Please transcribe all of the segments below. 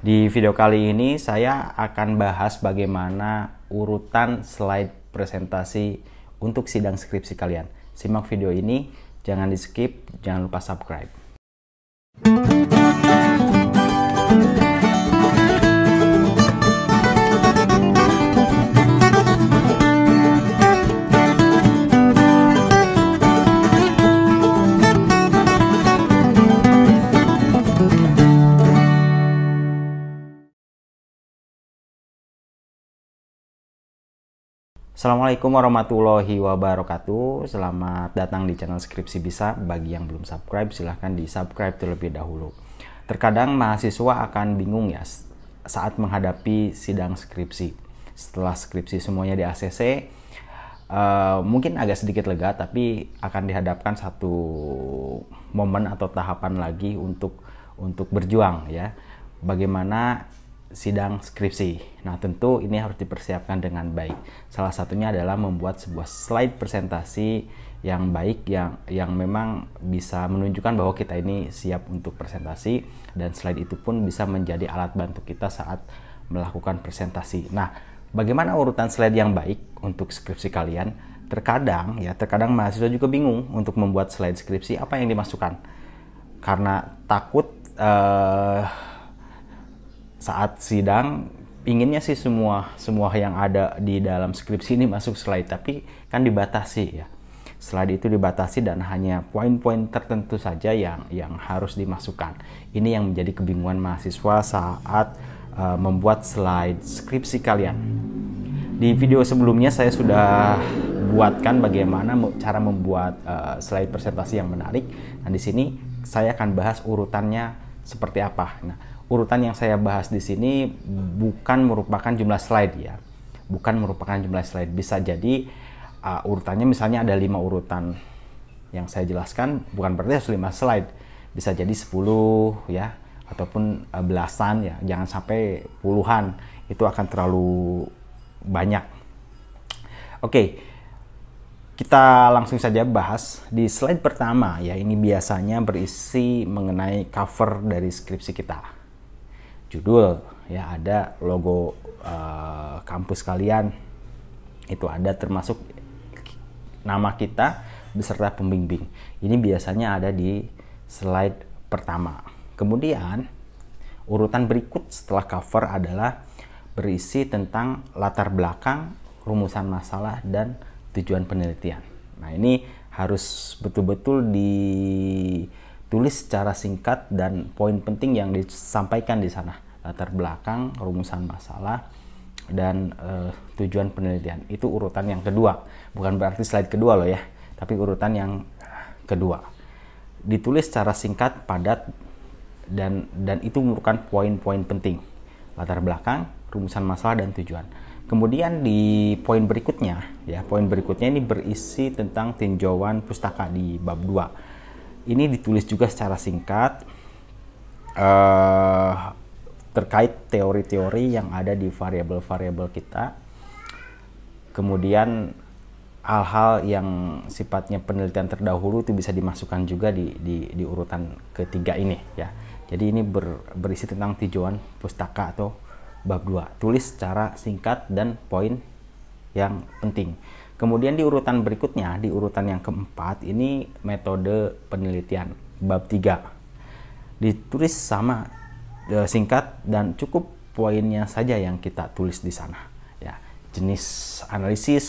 Di video kali ini saya akan bahas bagaimana urutan slide presentasi untuk sidang skripsi kalian. Simak video ini, jangan di skip, jangan lupa subscribe. Assalamualaikum warahmatullahi wabarakatuh Selamat datang di channel Skripsi Bisa Bagi yang belum subscribe silahkan di subscribe terlebih dahulu Terkadang mahasiswa akan bingung ya saat menghadapi sidang skripsi Setelah skripsi semuanya di ACC uh, eh, Mungkin agak sedikit lega tapi akan dihadapkan satu momen atau tahapan lagi untuk untuk berjuang ya Bagaimana sidang skripsi. Nah, tentu ini harus dipersiapkan dengan baik. Salah satunya adalah membuat sebuah slide presentasi yang baik yang yang memang bisa menunjukkan bahwa kita ini siap untuk presentasi dan slide itu pun bisa menjadi alat bantu kita saat melakukan presentasi. Nah, bagaimana urutan slide yang baik untuk skripsi kalian? Terkadang ya, terkadang mahasiswa juga bingung untuk membuat slide skripsi apa yang dimasukkan. Karena takut eh saat sidang inginnya sih semua semua yang ada di dalam skripsi ini masuk slide tapi kan dibatasi ya slide itu dibatasi dan hanya poin-poin tertentu saja yang yang harus dimasukkan ini yang menjadi kebingungan mahasiswa saat uh, membuat slide skripsi kalian di video sebelumnya saya sudah buatkan bagaimana cara membuat uh, slide presentasi yang menarik nah di sini saya akan bahas urutannya seperti apa nah urutan yang saya bahas di sini bukan merupakan jumlah slide ya. Bukan merupakan jumlah slide. Bisa jadi uh, urutannya misalnya ada lima urutan yang saya jelaskan bukan berarti harus lima slide. Bisa jadi 10 ya ataupun uh, belasan ya. Jangan sampai puluhan. Itu akan terlalu banyak. Oke. Kita langsung saja bahas di slide pertama ya. Ini biasanya berisi mengenai cover dari skripsi kita judul ya ada logo uh, kampus kalian itu ada termasuk nama kita beserta pembimbing ini biasanya ada di slide pertama kemudian urutan berikut setelah cover adalah berisi tentang latar belakang rumusan masalah dan tujuan penelitian nah ini harus betul-betul di tulis secara singkat dan poin penting yang disampaikan di sana latar belakang rumusan masalah dan uh, tujuan penelitian itu urutan yang kedua bukan berarti slide kedua loh ya tapi urutan yang kedua ditulis secara singkat padat dan dan itu merupakan poin-poin penting latar belakang rumusan masalah dan tujuan kemudian di poin berikutnya ya poin berikutnya ini berisi tentang tinjauan pustaka di bab 2 ini ditulis juga secara singkat uh, terkait teori-teori yang ada di variabel-variabel kita. Kemudian hal-hal yang sifatnya penelitian terdahulu itu bisa dimasukkan juga di, di, di urutan ketiga ini ya. Jadi ini ber, berisi tentang tujuan pustaka atau bab 2. Tulis secara singkat dan poin yang penting. Kemudian di urutan berikutnya, di urutan yang keempat, ini metode penelitian bab 3. Ditulis sama e, singkat dan cukup poinnya saja yang kita tulis di sana. Ya, jenis analisis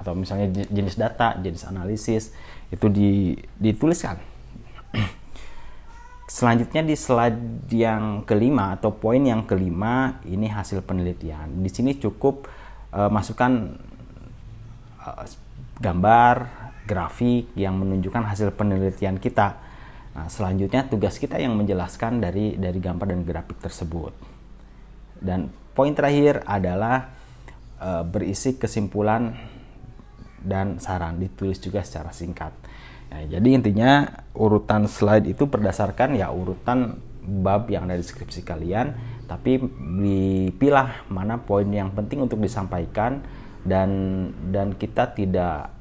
atau misalnya jenis data, jenis analisis itu dituliskan. Selanjutnya di slide yang kelima atau poin yang kelima ini hasil penelitian. Di sini cukup uh, masukkan Uh, gambar, grafik yang menunjukkan hasil penelitian kita. Nah, selanjutnya tugas kita yang menjelaskan dari dari gambar dan grafik tersebut. Dan poin terakhir adalah e, berisi kesimpulan dan saran ditulis juga secara singkat. Nah, jadi intinya urutan slide itu berdasarkan ya urutan bab yang ada di skripsi kalian, tapi dipilah mana poin yang penting untuk disampaikan dan dan kita tidak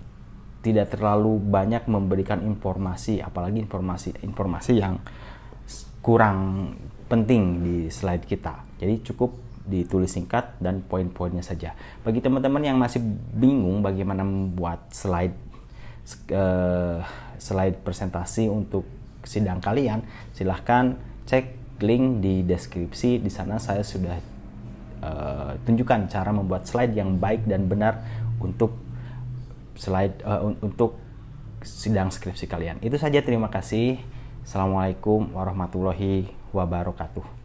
tidak terlalu banyak memberikan informasi apalagi informasi informasi yang kurang penting di slide kita jadi cukup ditulis singkat dan poin-poinnya saja bagi teman-teman yang masih bingung bagaimana membuat slide uh, slide presentasi untuk sidang kalian silahkan cek link di deskripsi di sana saya sudah uh, tunjukkan cara membuat slide yang baik dan benar untuk slide uh, untuk sidang skripsi kalian. Itu saja terima kasih. Assalamualaikum warahmatullahi wabarakatuh.